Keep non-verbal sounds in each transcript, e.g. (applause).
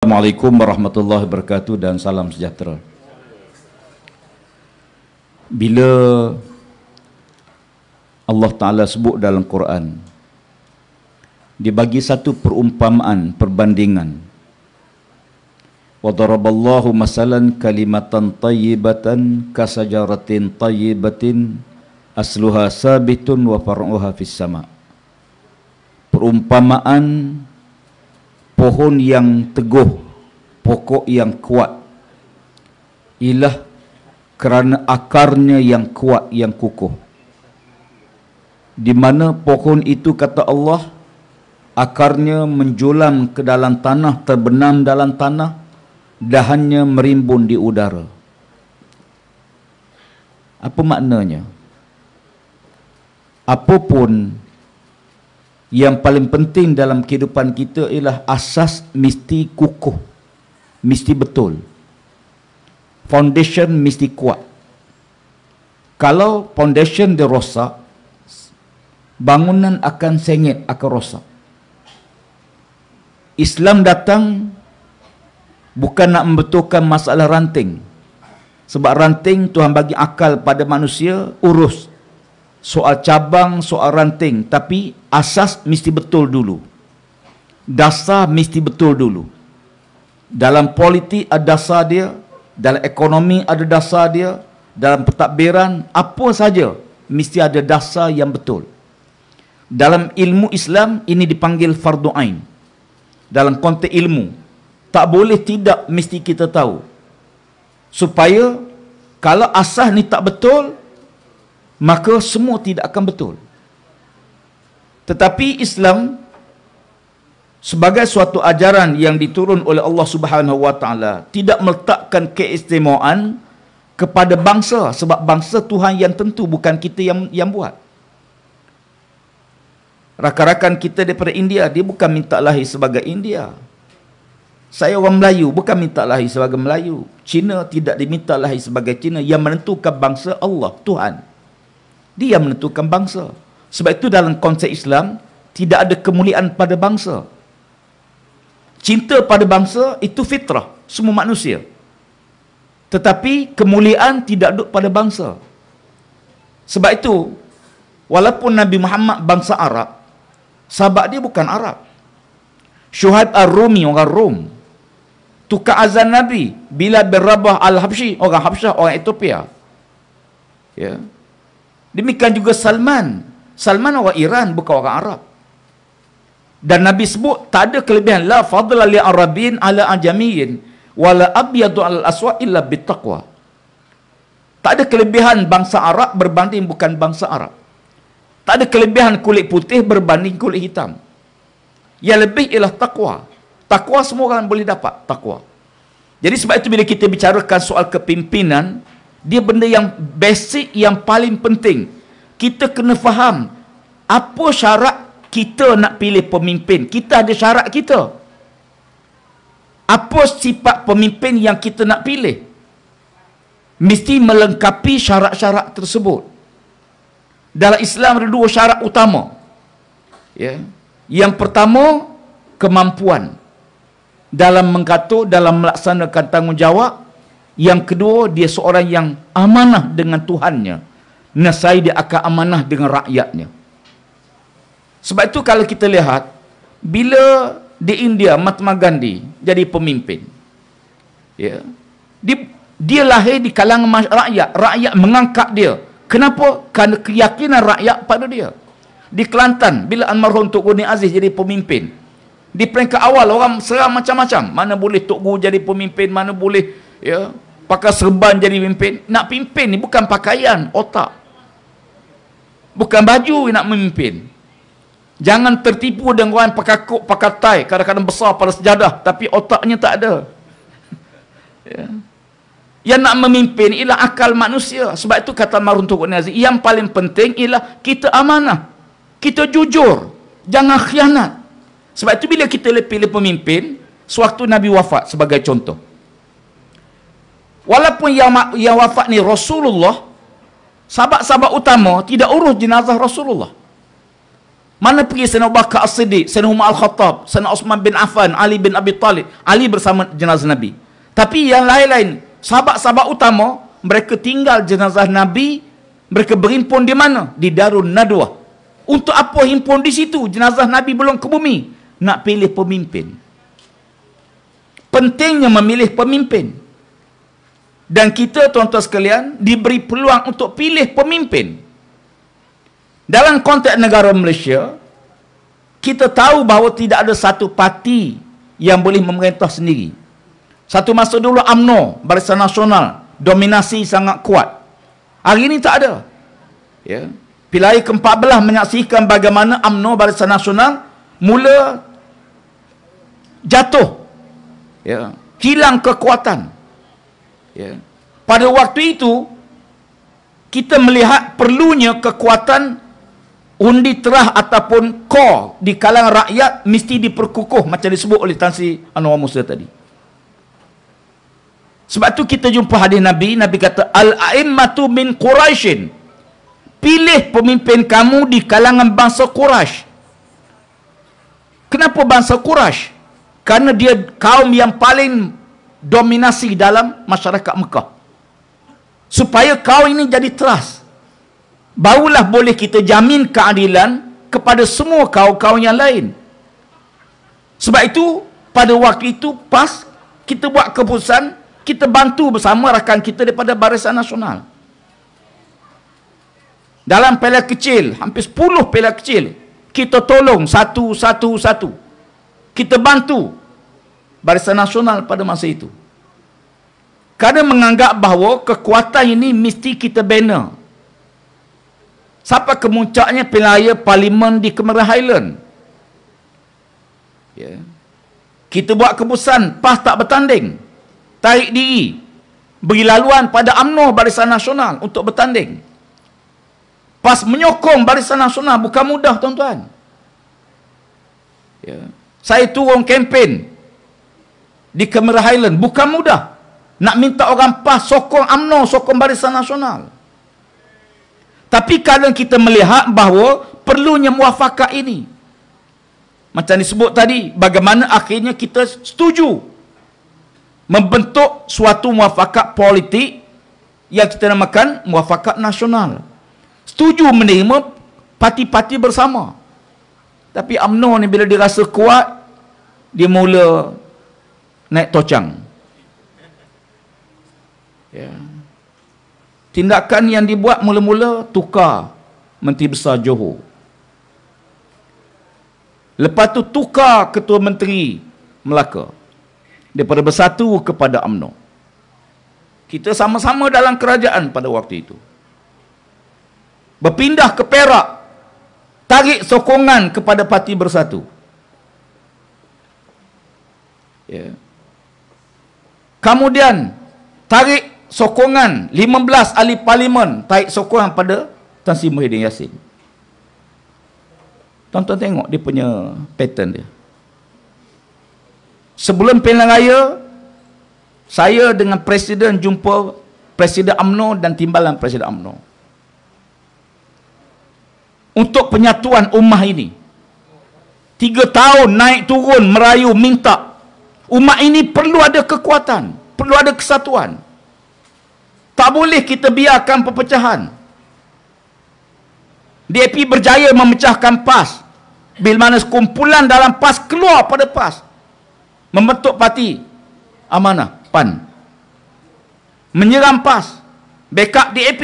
Assalamualaikum warahmatullahi wabarakatuh dan salam sejahtera. Bila Allah Taala sebut dalam Quran dia bagi satu perumpamaan perbandingan Wadaraballahu masalan kalimatan tayyibatan kasajaratin tayyibatin asluha sabitun wa far'uha fis sama Perumpamaan pohon yang teguh pokok yang kuat ialah kerana akarnya yang kuat yang kukuh di mana pohon itu kata Allah akarnya menjulang ke dalam tanah terbenam dalam tanah dahannya merimbun di udara apa maknanya apapun yang paling penting dalam kehidupan kita ialah asas mesti kukuh mesti betul foundation mesti kuat kalau foundation dia rosak bangunan akan sengit akan rosak Islam datang bukan nak membetulkan masalah ranting sebab ranting Tuhan bagi akal pada manusia urus soal cabang, soal ranting. Tapi asas mesti betul dulu. Dasar mesti betul dulu. Dalam politik ada dasar dia. Dalam ekonomi ada dasar dia. Dalam pentadbiran, apa saja mesti ada dasar yang betul. Dalam ilmu Islam, ini dipanggil fardu Dalam konteks ilmu, tak boleh tidak mesti kita tahu. Supaya kalau asas ni tak betul, maka semua tidak akan betul. Tetapi Islam sebagai suatu ajaran yang diturun oleh Allah Subhanahu Wa Taala tidak meletakkan keistimewaan kepada bangsa sebab bangsa Tuhan yang tentu bukan kita yang yang buat. Rakan-rakan kita daripada India dia bukan minta lahir sebagai India. Saya orang Melayu bukan minta lahir sebagai Melayu. Cina tidak diminta lahir sebagai Cina yang menentukan bangsa Allah Tuhan dia menentukan bangsa sebab itu dalam konsep Islam tidak ada kemuliaan pada bangsa cinta pada bangsa itu fitrah semua manusia tetapi kemuliaan tidak duduk pada bangsa sebab itu walaupun Nabi Muhammad bangsa Arab sahabat dia bukan Arab Syuhad al rumi orang Rom Tukar azan Nabi Bila berabah Al-Habshi Orang Habsyah Orang Ethiopia Ya yeah. Demikian juga Salman. Salman orang Iran bukan orang Arab. Dan Nabi sebut tak ada kelebihan la fadla li arabin ala ajamiin wala abyadu al aswa illa bittaqwa. Tak ada kelebihan bangsa Arab berbanding bukan bangsa Arab. Tak ada kelebihan kulit putih berbanding kulit hitam. Yang lebih ialah takwa. Takwa semua orang boleh dapat takwa. Jadi sebab itu bila kita bicarakan soal kepimpinan, dia benda yang basic yang paling penting kita kena faham apa syarat kita nak pilih pemimpin kita ada syarat kita apa sifat pemimpin yang kita nak pilih mesti melengkapi syarat-syarat tersebut dalam Islam ada dua syarat utama ya yang pertama kemampuan dalam mengatur dalam melaksanakan tanggungjawab yang kedua, dia seorang yang amanah dengan Tuhannya. Nasai dia akan amanah dengan rakyatnya. Sebab itu kalau kita lihat, bila di India Mahatma Gandhi jadi pemimpin, ya, dia, dia lahir di kalangan rakyat. Rakyat mengangkat dia. Kenapa? Kerana keyakinan rakyat pada dia. Di Kelantan, bila Almarhum Tok Guni Aziz jadi pemimpin, di peringkat awal orang seram macam-macam. Mana boleh Tok Guru jadi pemimpin, mana boleh ya, pakai serban jadi pimpin nak pimpin ni bukan pakaian otak bukan baju nak memimpin jangan tertipu dengan orang pakai kok pakai tai kadang-kadang besar pada sejadah tapi otaknya tak ada (laughs) ya. yang nak memimpin ialah akal manusia sebab itu kata Maruntuk Nazi yang paling penting ialah kita amanah kita jujur jangan khianat sebab itu bila kita pilih pemimpin sewaktu Nabi wafat sebagai contoh walaupun yang yang wafat ni Rasulullah sahabat-sahabat utama tidak urus jenazah Rasulullah mana pergi Sena Bakar As-Siddiq Sena Umar Al-Khattab Sena Osman bin Affan Ali bin Abi Talib Ali bersama jenazah Nabi tapi yang lain-lain sahabat-sahabat utama mereka tinggal jenazah Nabi mereka berhimpun di mana? di Darun Nadwah untuk apa himpun di situ? Jenazah Nabi belum ke bumi. Nak pilih pemimpin. Pentingnya memilih pemimpin dan kita tuan-tuan sekalian diberi peluang untuk pilih pemimpin dalam konteks negara Malaysia kita tahu bahawa tidak ada satu parti yang boleh memerintah sendiri satu masa dulu AMNO Barisan Nasional dominasi sangat kuat hari ini tak ada ya Pilih ke-14 menyaksikan bagaimana AMNO Barisan Nasional mula jatuh ya hilang kekuatan ya. pada waktu itu kita melihat perlunya kekuatan undi terah ataupun kor di kalangan rakyat mesti diperkukuh macam disebut oleh Tansi Anwar Musa tadi sebab tu kita jumpa hadis Nabi Nabi kata Al-A'immatu min Quraishin pilih pemimpin kamu di kalangan bangsa Quraish kenapa bangsa Quraish? Karena dia kaum yang paling dominasi dalam masyarakat Mekah. Supaya kau ini jadi teras, Barulah boleh kita jamin keadilan kepada semua kau-kau yang lain. Sebab itu, pada waktu itu pas kita buat keputusan, kita bantu bersama rakan kita daripada Barisan Nasional. Dalam pelak kecil, hampir 10 pelak kecil, kita tolong satu-satu-satu. Kita bantu Barisan Nasional pada masa itu. Kerana menganggap bahawa kekuatan ini mesti kita bina. Siapa kemuncaknya pilihan parlimen di Kemerah Highland. Yeah. Kita buat keputusan PAS tak bertanding. Tarik diri. Beri laluan pada UMNO Barisan Nasional untuk bertanding. PAS menyokong Barisan Nasional bukan mudah tuan-tuan. Yeah. Saya turun kempen di Kemerah Highland bukan mudah nak minta orang PAS sokong AMNO, sokong Barisan Nasional tapi kadang kita melihat bahawa perlunya muafakat ini macam disebut tadi bagaimana akhirnya kita setuju membentuk suatu muafakat politik yang kita namakan muafakat nasional setuju menerima parti-parti bersama tapi AMNO ni bila dia rasa kuat dia mula naik tocang. Ya. Tindakan yang dibuat mula-mula tukar Menteri Besar Johor. Lepas tu tukar Ketua Menteri Melaka daripada Bersatu kepada UMNO. Kita sama-sama dalam kerajaan pada waktu itu. Berpindah ke Perak tarik sokongan kepada Parti Bersatu. Ya. Yeah. Kemudian tarik sokongan 15 ahli parlimen tarik sokongan pada Tan Sri Muhyiddin Yassin. tuan tengok dia punya pattern dia. Sebelum pilihan raya, saya dengan Presiden jumpa Presiden AMNO dan timbalan Presiden AMNO Untuk penyatuan ummah ini. Tiga tahun naik turun merayu minta Umat ini perlu ada kekuatan, perlu ada kesatuan. Tak boleh kita biarkan perpecahan. DAP berjaya memecahkan PAS. Bilmana sekumpulan dalam PAS keluar pada PAS. Membentuk parti amanah PAN. Menyerang PAS. Backup DAP.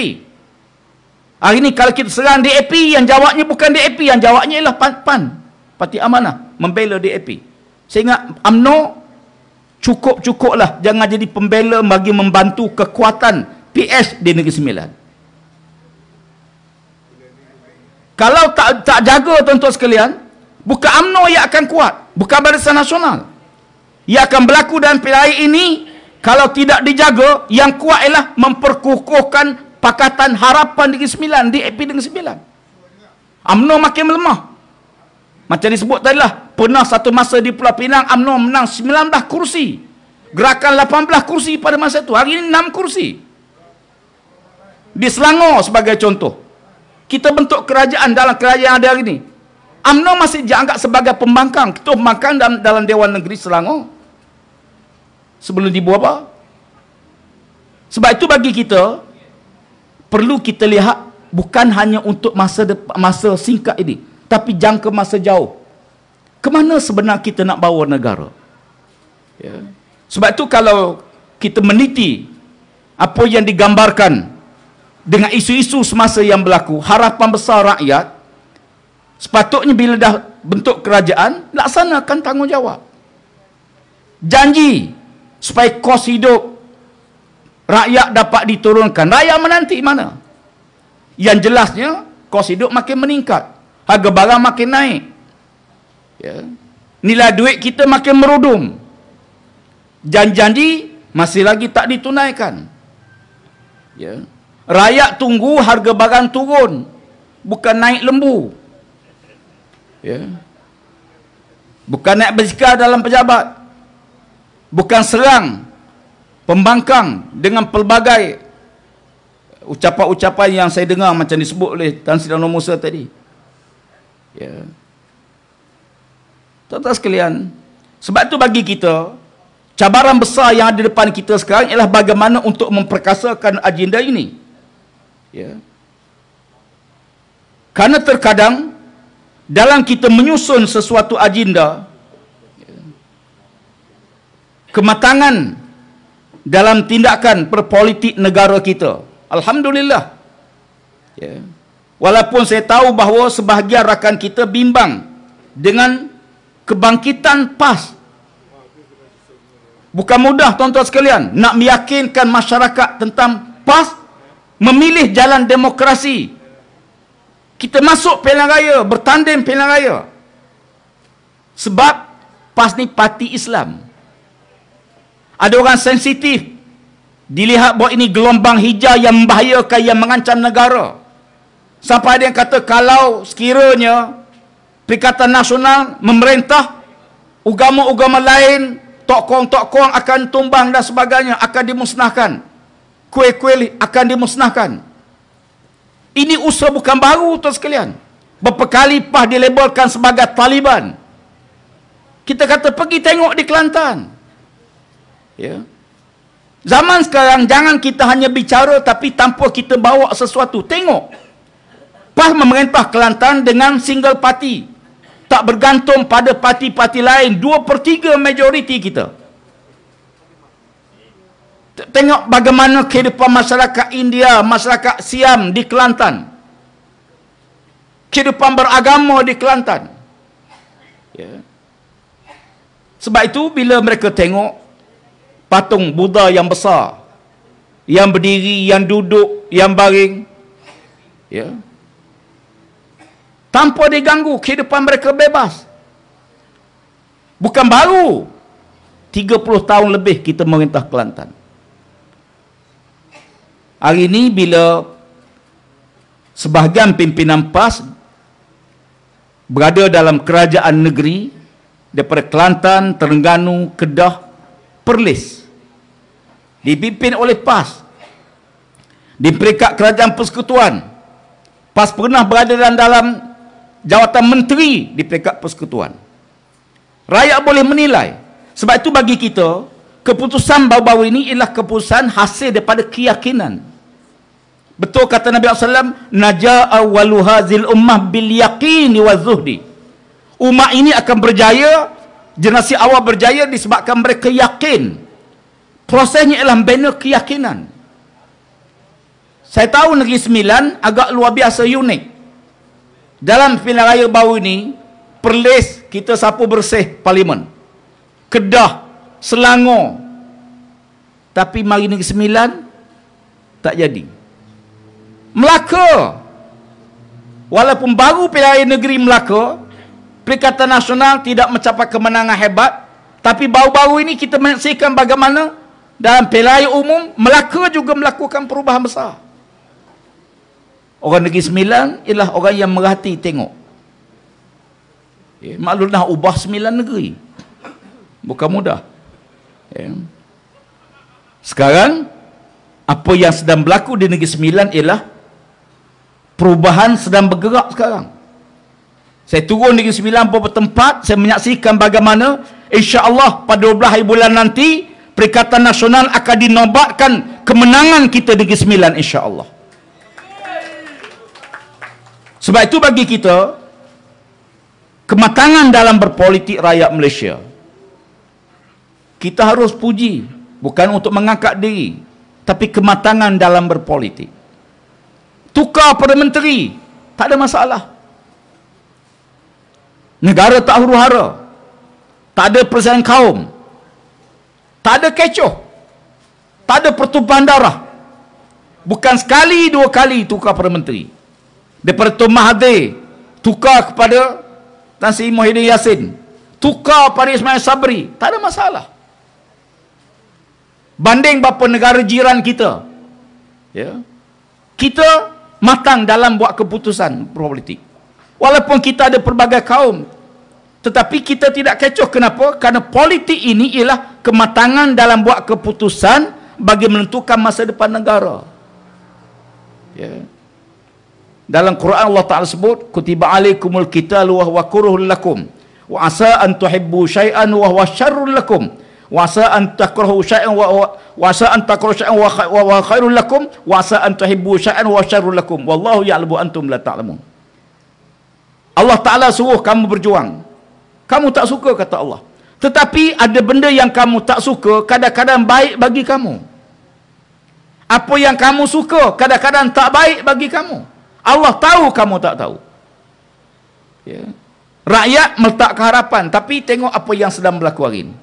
Hari ini kalau kita serang DAP, yang jawabnya bukan DAP. Yang jawabnya ialah PAN. Parti amanah membela DAP. Sehingga ingat UMNO cukup-cukuplah jangan jadi pembela bagi membantu kekuatan PS di Negeri Sembilan kalau tak tak jaga tuan-tuan sekalian bukan UMNO yang akan kuat bukan Barisan Nasional ia akan berlaku dalam pilihan ini kalau tidak dijaga yang kuat ialah memperkukuhkan Pakatan Harapan Negeri Sembilan di EP Negeri Sembilan UMNO makin melemah macam disebut tadi lah pernah satu masa di Pulau Pinang UMNO menang 19 kursi gerakan 18 kursi pada masa itu hari ini 6 kursi di Selangor sebagai contoh kita bentuk kerajaan dalam kerajaan yang ada hari ini UMNO masih dianggap sebagai pembangkang kita makan dalam, dalam Dewan Negeri Selangor sebelum dibuat apa sebab itu bagi kita perlu kita lihat bukan hanya untuk masa masa singkat ini tapi jangka masa jauh ke mana sebenarnya kita nak bawa negara ya. sebab tu kalau kita meniti apa yang digambarkan dengan isu-isu semasa yang berlaku harapan besar rakyat sepatutnya bila dah bentuk kerajaan laksanakan tanggungjawab janji supaya kos hidup rakyat dapat diturunkan rakyat menanti mana yang jelasnya kos hidup makin meningkat harga barang makin naik ya. nilai duit kita makin merudum janji-janji masih lagi tak ditunaikan ya. rakyat tunggu harga barang turun bukan naik lembu ya. bukan naik bersikar dalam pejabat bukan serang pembangkang dengan pelbagai ucapan-ucapan yang saya dengar macam disebut oleh Tan Sri Dhanomusa tadi ya. Yeah. Tuan-tuan sekalian, sebab tu bagi kita, cabaran besar yang ada depan kita sekarang ialah bagaimana untuk memperkasakan agenda ini. Ya. Karena terkadang dalam kita menyusun sesuatu agenda, kematangan dalam tindakan perpolitik negara kita. Alhamdulillah. Ya. Walaupun saya tahu bahawa sebahagian rakan kita bimbang dengan kebangkitan PAS bukan mudah tuan-tuan sekalian nak meyakinkan masyarakat tentang PAS memilih jalan demokrasi kita masuk pilihan raya bertanding pilihan raya sebab PAS ni parti Islam ada orang sensitif dilihat bahawa ini gelombang hijau yang membahayakan yang mengancam negara sampai ada yang kata kalau sekiranya Perikatan Nasional memerintah agama-agama lain tokong-tokong akan tumbang dan sebagainya akan dimusnahkan kuih-kuih akan dimusnahkan ini usaha bukan baru tuan sekalian berpekali pah dilabelkan sebagai Taliban kita kata pergi tengok di Kelantan ya zaman sekarang jangan kita hanya bicara tapi tanpa kita bawa sesuatu tengok pah memerintah Kelantan dengan single party tak bergantung pada parti-parti lain dua per 3 majoriti kita tengok bagaimana kehidupan masyarakat India masyarakat Siam di Kelantan kehidupan beragama di Kelantan yeah. sebab itu bila mereka tengok patung Buddha yang besar yang berdiri, yang duduk, yang baring ya yeah tanpa diganggu kehidupan mereka bebas bukan baru 30 tahun lebih kita merintah Kelantan hari ini bila sebahagian pimpinan PAS berada dalam kerajaan negeri daripada Kelantan, Terengganu, Kedah, Perlis dipimpin oleh PAS di peringkat kerajaan persekutuan PAS pernah berada dalam jawatan menteri di peringkat persekutuan. Rakyat boleh menilai. Sebab itu bagi kita, keputusan bau-bau ini ialah keputusan hasil daripada keyakinan. Betul kata Nabi SAW, Najaa awaluha zil ummah bil yaqini wa zuhdi. Umat ini akan berjaya, generasi awal berjaya disebabkan mereka yakin. Prosesnya ialah benar keyakinan. Saya tahu Negeri Sembilan agak luar biasa unik. Dalam pilihan raya baru ini Perlis kita sapu bersih parlimen Kedah Selangor Tapi mari negeri sembilan Tak jadi Melaka Walaupun baru pilihan raya negeri Melaka Perikatan Nasional tidak mencapai kemenangan hebat Tapi baru-baru ini kita menyaksikan bagaimana Dalam pilihan raya umum Melaka juga melakukan perubahan besar Orang Negeri Sembilan ialah orang yang merhati tengok. Eh, maklum dah ubah sembilan negeri. Bukan mudah. Eh. Sekarang, apa yang sedang berlaku di Negeri Sembilan ialah perubahan sedang bergerak sekarang. Saya turun Negeri Sembilan beberapa tempat, saya menyaksikan bagaimana insya Allah pada 12 hari bulan nanti, Perikatan Nasional akan dinobatkan kemenangan kita Negeri Sembilan insya Allah. Sebab itu bagi kita kematangan dalam berpolitik rakyat Malaysia. Kita harus puji bukan untuk mengangkat diri tapi kematangan dalam berpolitik. Tukar perdana menteri tak ada masalah. Negara tak huru-hara. Tak ada persaingan kaum. Tak ada kecoh. Tak ada pertumpahan darah. Bukan sekali dua kali tukar perdana menteri daripada Tun Mahathir tukar kepada Tan Sri Muhyiddin Yassin tukar kepada Ismail Sabri tak ada masalah banding berapa negara jiran kita ya kita matang dalam buat keputusan politik walaupun kita ada pelbagai kaum tetapi kita tidak kecoh kenapa kerana politik ini ialah kematangan dalam buat keputusan bagi menentukan masa depan negara ya yeah dalam Quran Allah Taala sebut kutiba alaikumul qitalu wa huwa kuruhul lakum wa asa an tuhibbu shay'an wa huwa syarrul lakum wa asa an takrahu shay'an wa wa asa an takrahu shay'an wa wa khairul lakum wa asa an tuhibbu shay'an wa syarrul lakum wallahu ya'lamu antum la ta'lamun Allah Taala suruh kamu berjuang kamu tak suka kata Allah tetapi ada benda yang kamu tak suka kadang-kadang baik bagi kamu apa yang kamu suka kadang-kadang tak baik bagi kamu Allah tahu kamu tak tahu. Ya. Rakyat meletak keharapan tapi tengok apa yang sedang berlaku hari ini.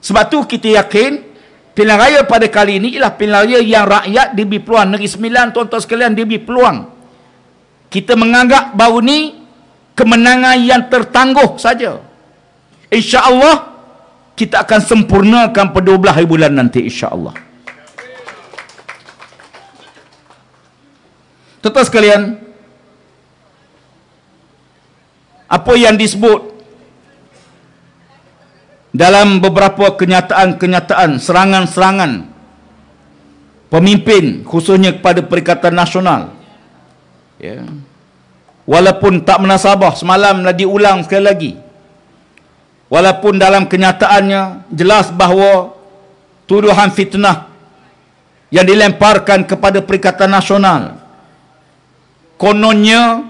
Sebab tu kita yakin pilihan raya pada kali ini ialah pilihan raya yang rakyat diberi peluang. Negeri Sembilan tuan-tuan sekalian diberi peluang. Kita menganggap baru ni kemenangan yang tertangguh saja. Insya Allah kita akan sempurnakan pada 12 hari bulan nanti insya Allah. Tetap sekalian Apa yang disebut Dalam beberapa kenyataan-kenyataan Serangan-serangan Pemimpin khususnya kepada Perikatan Nasional ya. Walaupun tak menasabah Semalam lagi diulang sekali lagi Walaupun dalam kenyataannya Jelas bahawa Tuduhan fitnah Yang dilemparkan kepada Perikatan Nasional kononnya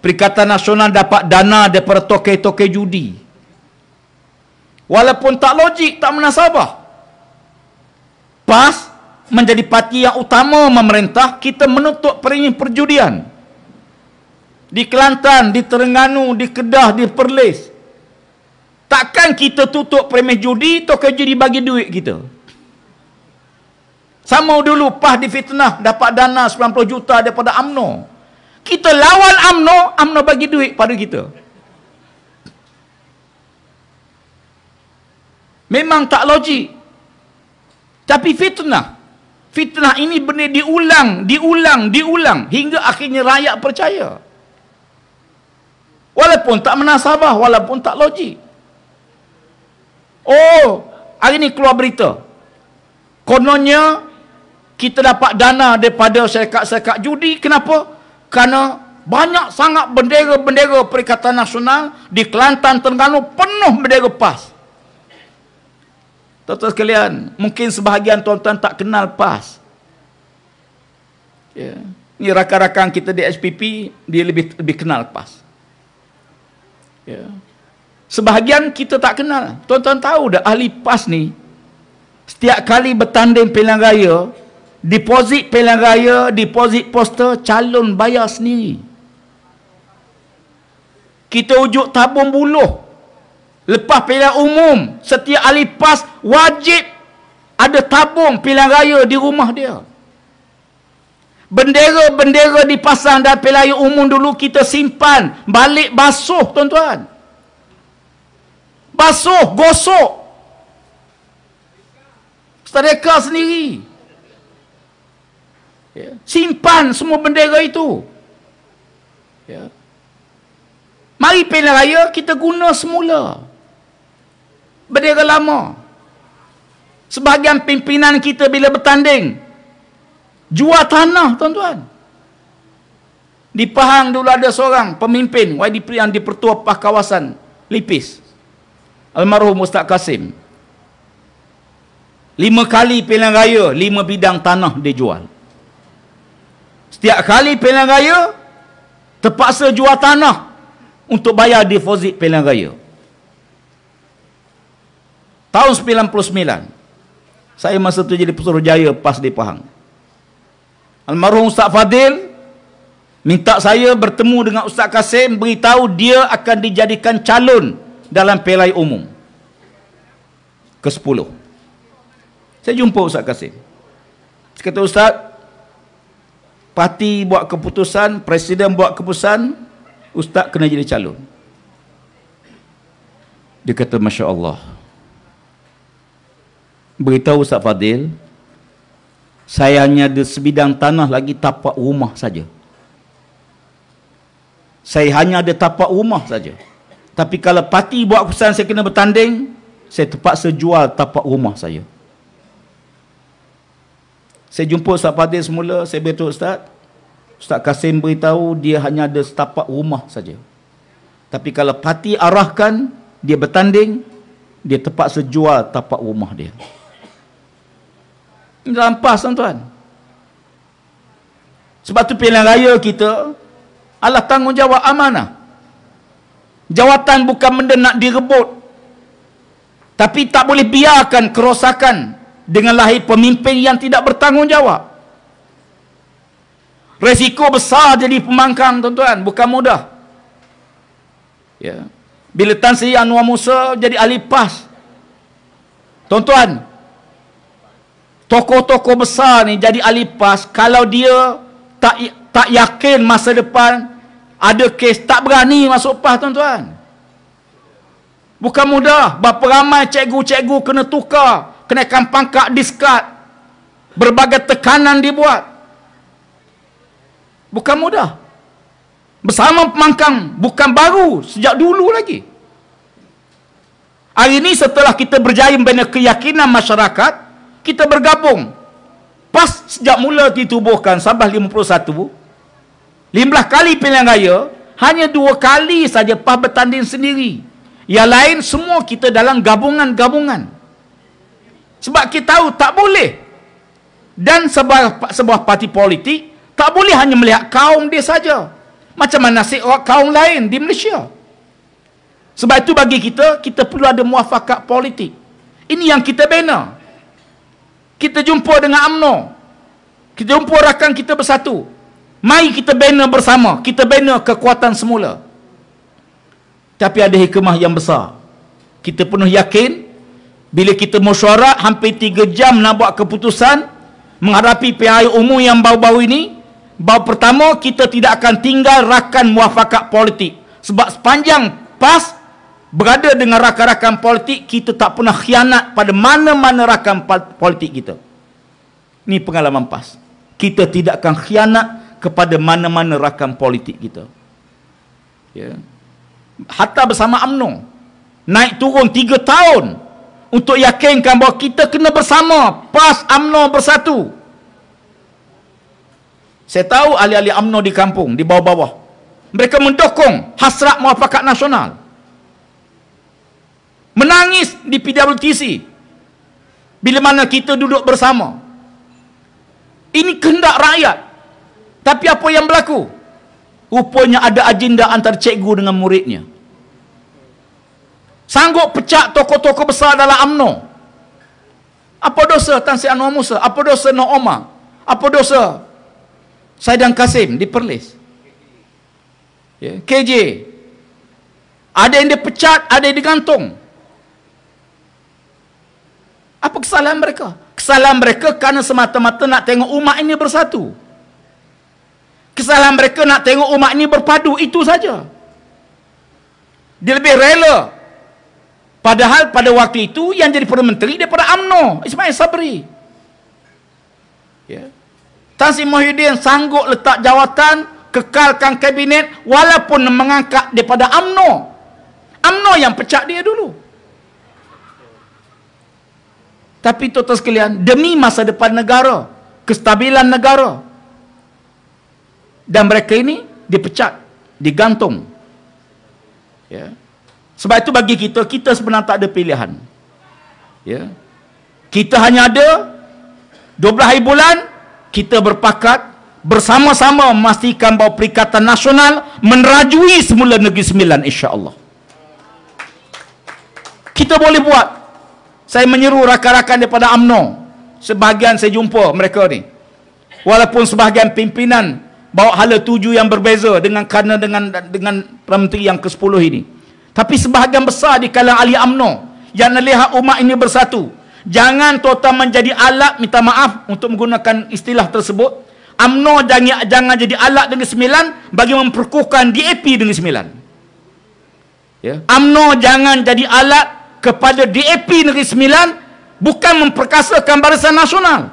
Perikatan Nasional dapat dana daripada tokeh-tokeh judi. Walaupun tak logik, tak menasabah. PAS menjadi parti yang utama memerintah, kita menutup peringin perjudian. Di Kelantan, di Terengganu, di Kedah, di Perlis. Takkan kita tutup premis judi, tokeh judi bagi duit kita. Sama dulu PAS difitnah dapat dana 90 juta daripada UMNO. Kita lawan Amno, Amno bagi duit pada kita. Memang tak logik. Tapi fitnah. Fitnah ini benda diulang, diulang, diulang. Hingga akhirnya rakyat percaya. Walaupun tak menasabah, walaupun tak logik. Oh, hari ini keluar berita. Kononnya, kita dapat dana daripada syarikat-syarikat judi. Kenapa? kerana banyak sangat bendera-bendera Perikatan Nasional di Kelantan Terengganu penuh bendera PAS. Tuan-tuan sekalian, mungkin sebahagian tuan-tuan tak kenal PAS. Ya. Ini rakan-rakan kita di SPP, dia lebih lebih kenal PAS. Ya. Sebahagian kita tak kenal. Tuan-tuan tahu dah ahli PAS ni, setiap kali bertanding pilihan raya, deposit pilihan raya, deposit poster, calon bayar sendiri. Kita wujud tabung buluh. Lepas pilihan umum, setiap ahli PAS wajib ada tabung pilihan raya di rumah dia. Bendera-bendera dipasang dalam pilihan raya umum dulu kita simpan. Balik basuh tuan-tuan. Basuh, gosok. Setereka sendiri. Setereka sendiri. Ya. Simpan semua bendera itu. Ya. Mari pilihan raya kita guna semula. Bendera lama. Sebahagian pimpinan kita bila bertanding. Jual tanah tuan-tuan. Di Pahang dulu ada seorang pemimpin YDP yang dipertua Pah kawasan Lipis. Almarhum Ustaz Kasim. Lima kali pilihan raya, lima bidang tanah dia jual. Setiap kali pilihan raya, terpaksa jual tanah untuk bayar deposit pilihan raya. Tahun 99, saya masa itu jadi pesuruh jaya pas di Pahang. Almarhum Ustaz Fadil minta saya bertemu dengan Ustaz Kasim beritahu dia akan dijadikan calon dalam pelai umum kesepuluh. Saya jumpa Ustaz Kasim. Saya kata Ustaz, parti buat keputusan presiden buat keputusan ustaz kena jadi calon dia kata Masya Allah beritahu Ustaz Fadil saya hanya ada sebidang tanah lagi tapak rumah saja saya hanya ada tapak rumah saja tapi kalau parti buat keputusan saya kena bertanding saya terpaksa jual tapak rumah saya saya jumpa Ustaz Fadil semula, saya beritahu Ustaz. Ustaz Kasim beritahu dia hanya ada setapak rumah saja. Tapi kalau parti arahkan, dia bertanding, dia terpaksa jual tapak rumah dia. Ini rampas tuan-tuan. Sebab tu pilihan raya kita adalah tanggungjawab amanah. Jawatan bukan benda nak direbut. Tapi tak boleh biarkan kerosakan dengan lahir pemimpin yang tidak bertanggungjawab. Resiko besar jadi pemangkang tuan-tuan, bukan mudah. Ya. Bila Tan Sri Anwar Musa jadi ahli PAS. Tuan-tuan, tokoh-tokoh besar ni jadi ahli PAS kalau dia tak tak yakin masa depan ada kes tak berani masuk PAS tuan-tuan. Bukan mudah, berapa ramai cikgu-cikgu kena tukar kenaikan pangkat diskat berbagai tekanan dibuat bukan mudah bersama pemangkang bukan baru sejak dulu lagi hari ini setelah kita berjaya membina keyakinan masyarakat kita bergabung pas sejak mula ditubuhkan Sabah 51 15 kali pilihan raya hanya dua kali saja PAH bertanding sendiri yang lain semua kita dalam gabungan-gabungan sebab kita tahu tak boleh. Dan sebuah, sebuah parti politik tak boleh hanya melihat kaum dia saja. Macam mana nasib orang kaum lain di Malaysia. Sebab itu bagi kita, kita perlu ada muafakat politik. Ini yang kita bina. Kita jumpa dengan UMNO. Kita jumpa rakan kita bersatu. Mai kita bina bersama. Kita bina kekuatan semula. Tapi ada hikmah yang besar. Kita penuh yakin bila kita mesyuarat hampir tiga jam nak buat keputusan menghadapi PIU umum yang bau-bau ini bau pertama kita tidak akan tinggal rakan muafakat politik sebab sepanjang PAS berada dengan rakan-rakan politik kita tak pernah khianat pada mana-mana rakan politik kita ini pengalaman PAS kita tidak akan khianat kepada mana-mana rakan politik kita ya. hatta bersama UMNO naik turun tiga tahun untuk yakinkan bahawa kita kena bersama PAS UMNO bersatu saya tahu ahli-ahli UMNO di kampung di bawah-bawah mereka mendukung hasrat muafakat nasional menangis di PWTC bila mana kita duduk bersama ini kehendak rakyat tapi apa yang berlaku rupanya ada agenda antara cikgu dengan muridnya sanggup pecat toko-toko besar dalam amno. apa dosa Tan Sri Anwar Musa apa dosa Noh Omar apa dosa Saidan Kasim di Perlis yeah. KJ ada yang dipecat ada yang digantung apa kesalahan mereka kesalahan mereka kerana semata-mata nak tengok umat ini bersatu kesalahan mereka nak tengok umat ini berpadu itu saja dia lebih rela Padahal pada waktu itu yang jadi Perdana Menteri daripada UMNO, Ismail Sabri. Ya. Tan Sri Muhyiddin sanggup letak jawatan, kekalkan kabinet walaupun mengangkat daripada UMNO. UMNO yang pecat dia dulu. Tapi itu terus kalian demi masa depan negara, kestabilan negara. Dan mereka ini dipecat, digantung. Ya. Yeah. Sebab itu bagi kita, kita sebenarnya tak ada pilihan. Ya. Kita hanya ada 12 hari bulan, kita berpakat bersama-sama memastikan bahawa Perikatan Nasional menerajui semula Negeri Sembilan insya Allah. Kita boleh buat. Saya menyeru rakan-rakan daripada UMNO. Sebahagian saya jumpa mereka ni. Walaupun sebahagian pimpinan bawa hala tuju yang berbeza dengan kerana dengan dengan Perang Menteri yang ke-10 ini tapi sebahagian besar di kalangan ahli amno yang melihat umat ini bersatu jangan tuan-tuan menjadi alat minta maaf untuk menggunakan istilah tersebut amno jangan, jangan jadi alat dengan sembilan bagi memperkukuhkan DAP dengan sembilan yeah. amno jangan jadi alat kepada DAP negeri sembilan bukan memperkasakan barisan nasional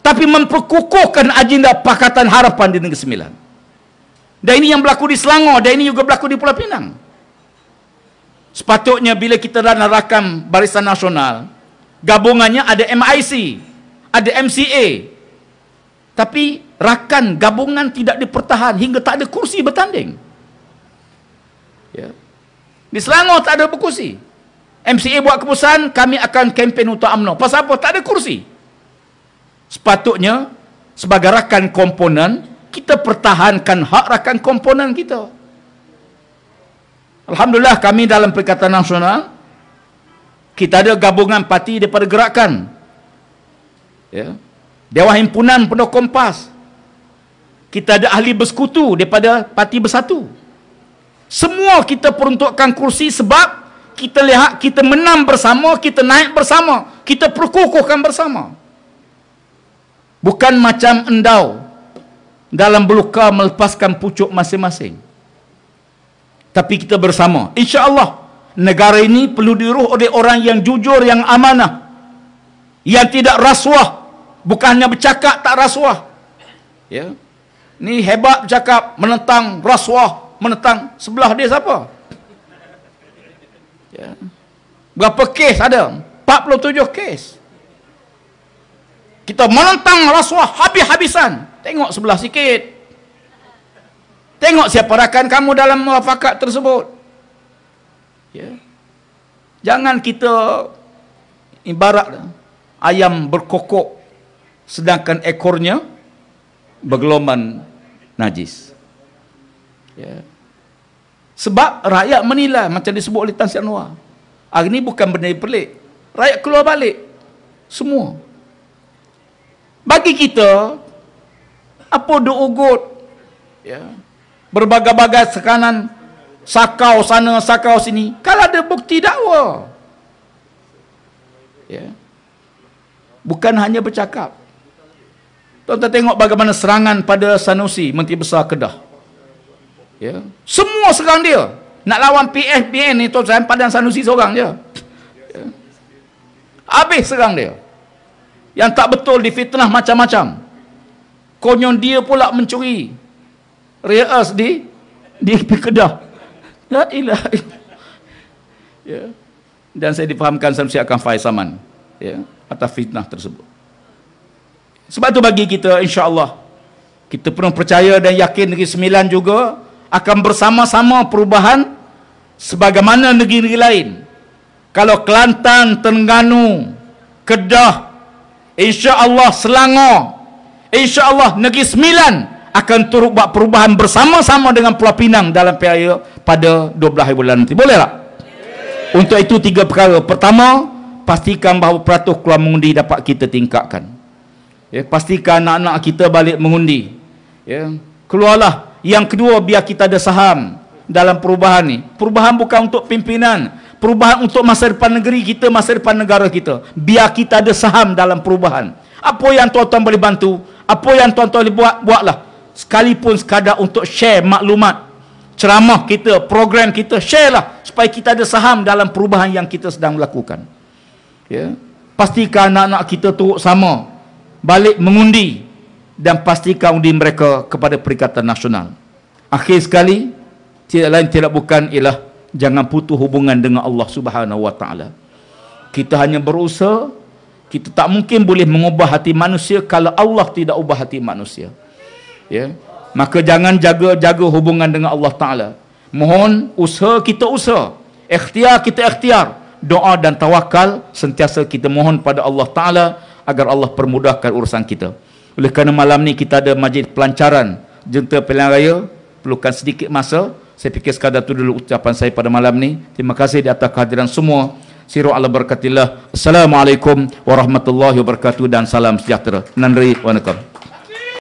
tapi memperkukuhkan agenda pakatan harapan di negeri sembilan dan ini yang berlaku di Selangor dan ini juga berlaku di Pulau Pinang Sepatutnya bila kita dah rakam barisan nasional, gabungannya ada MIC, ada MCA. Tapi rakan gabungan tidak dipertahan hingga tak ada kursi bertanding. Ya. Di Selangor tak ada berkursi. MCA buat keputusan kami akan kempen untuk UMNO. Pasal apa? Tak ada kursi. Sepatutnya sebagai rakan komponen kita pertahankan hak rakan komponen kita. Alhamdulillah kami dalam Perikatan Nasional kita ada gabungan parti daripada gerakan ya. Dewan Himpunan Pendokong kompas, kita ada ahli bersekutu daripada parti bersatu semua kita peruntukkan kursi sebab kita lihat kita menang bersama kita naik bersama kita perkukuhkan bersama bukan macam endau dalam beluka melepaskan pucuk masing-masing tapi kita bersama insyaallah negara ini perlu diruh oleh orang yang jujur yang amanah yang tidak rasuah bukannya bercakap tak rasuah ya ni hebat bercakap menentang rasuah menentang sebelah dia siapa ya berapa kes ada 47 kes kita menentang rasuah habis-habisan tengok sebelah sikit Tengok siapa rakan kamu dalam muafakat tersebut. Ya. Jangan kita ibarat ayam berkokok sedangkan ekornya bergelombang najis. Ya. Sebab rakyat menilai macam disebut oleh Tan Sri Anwar. Hari ini bukan benda yang pelik. Rakyat keluar balik. Semua. Bagi kita, apa do ugut? Ya. Yeah berbagai-bagai sekanan sakau sana sakau sini kalau ada bukti dakwa ya bukan hanya bercakap tuan-tuan tengok bagaimana serangan pada Sanusi menteri besar Kedah ya semua serang dia nak lawan PFBN ni tuan-tuan pada Sanusi seorang je ya. habis serang dia yang tak betul difitnah macam-macam Konyol dia pula mencuri Riaas di di (laughs) Kedah. La ilaha illallah. Ya. Dan saya dipahamkan sama akan faiz zaman. Ya, atas fitnah tersebut. Sebab itu bagi kita insya-Allah kita penuh percaya dan yakin negeri sembilan juga akan bersama-sama perubahan sebagaimana negeri-negeri lain. Kalau Kelantan, Terengganu, Kedah, insya-Allah Selangor, insya-Allah negeri sembilan akan turut buat perubahan bersama-sama dengan Pulau Pinang dalam PIA pada 12 hari bulan nanti. Boleh tak? Untuk itu tiga perkara. Pertama, pastikan bahawa peratus keluar mengundi dapat kita tingkatkan. Ya, pastikan anak-anak kita balik mengundi. Ya, keluarlah. Yang kedua, biar kita ada saham dalam perubahan ni. Perubahan bukan untuk pimpinan. Perubahan untuk masa depan negeri kita, masa depan negara kita. Biar kita ada saham dalam perubahan. Apa yang tuan-tuan boleh bantu? Apa yang tuan-tuan boleh buat? Buatlah sekalipun sekadar untuk share maklumat ceramah kita, program kita, share lah supaya kita ada saham dalam perubahan yang kita sedang melakukan. ya? pastikan anak-anak kita turut sama balik mengundi dan pastikan undi mereka kepada Perikatan Nasional akhir sekali tidak lain tidak bukan ialah jangan putus hubungan dengan Allah Subhanahu Wa Taala. Kita hanya berusaha, kita tak mungkin boleh mengubah hati manusia kalau Allah tidak ubah hati manusia ya maka jangan jaga-jaga hubungan dengan Allah taala mohon usaha kita usaha ikhtiar kita ikhtiar doa dan tawakal sentiasa kita mohon pada Allah taala agar Allah permudahkan urusan kita oleh kerana malam ni kita ada majlis pelancaran jenta pilihan raya perlukan sedikit masa saya fikir sekadar itu dulu ucapan saya pada malam ni terima kasih di atas kehadiran semua Siru ala berkatillah. Assalamualaikum warahmatullahi wabarakatuh dan salam sejahtera. Nandri wa nakam.